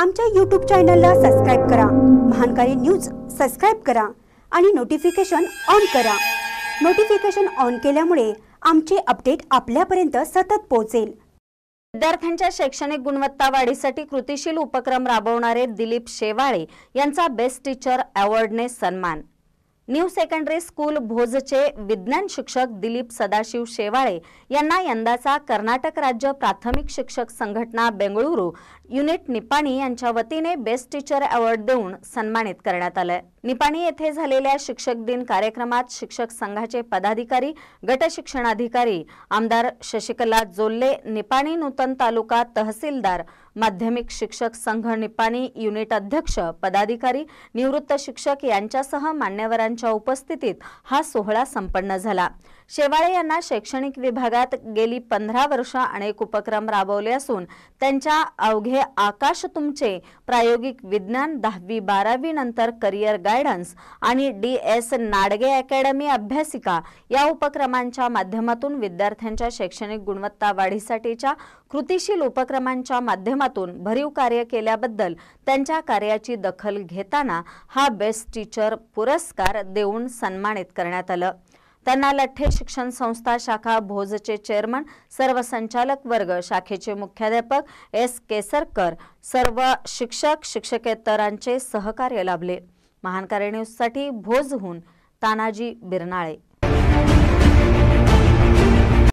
आमच्या यूट्यूब चॅनलला सबस्क्राईब करा महानकारी न्यूज सबस्क्राईब करा आणि नोटिफिकेशन ऑन करा नोटिफिकेशन ऑन केल्यामुळे आमचे अपडेट आपल्यापर्यंत सतत पोहोचेल विद्यार्थ्यांच्या शैक्षणिक गुणवत्ता वाढीसाठी कृतीशील उपक्रम राबवणारे दिलीप शेवाळे यांचा बेस्ट टीचर अवॉर्डने सन्मान न्यू सेकंडरी स्कूल भोजचे विज्ञान शिक्षक दिलीप सदाशिव शेवाळे यांना यंदाचा कर्नाटक राज्य प्राथमिक शिक्षक संघटना बेंगळुरू युनिट निपाणी यांच्या वतीने बेस्ट टीचर अवॉर्ड देऊन सन्मानित करण्यात आलं निपाणी येथे झालेल्या शिक्षक दिन कार्यक्रमात शिक्षक संघाचे पदाधिकारी गट शिक्षणाधिकारी आमदार शशिकला जोल्ले निपाणी नूतन तालुका तहसीलदार माध्यमिक शिक्षक संघ निपाणी युनिट अध्यक्ष पदाधिकारी निवृत्त शिक्षक यांच्यासह मान्यवरांच्या उपस्थितीत हा सोहळा संपन्न झाला शेवाळे यांना शैक्षणिक विभागात गेली पंधरा वर्ष अनेक उपक्रम राबवले असून त्यांच्या अवघे आकाश तुमचे प्रायोगिक विज्ञान दहावी बारावी नंतर करिअर गायडन्स आणि डी एस नाडगे अकॅडमी अभ्यासिका या उपक्रमांच्या माध्यमातून विद्यार्थ्यांच्या शैक्षणिक गुणवत्ता वाढीसाठीच्या कृतीशील उपक्रमांच्या माध्यमातून भरीव कार्य केल्याबद्दल त्यांच्या कार्याची दखल घेताना हा बेस्ट टीचर पुरस्कार देऊन सन्मानित करण्यात आलं त्यांना लठ्ठे शिक्षण संस्था शाखा भोजचे चेअरमन सर्व संचालक वर्ग शाखेचे मुख्याध्यापक एस केसरकर सर्व शिक्षक शिक्षकेतरांचे सहकार्य लाभले महान न्यूजसाठी भोजहून तानाजी बिरनाळे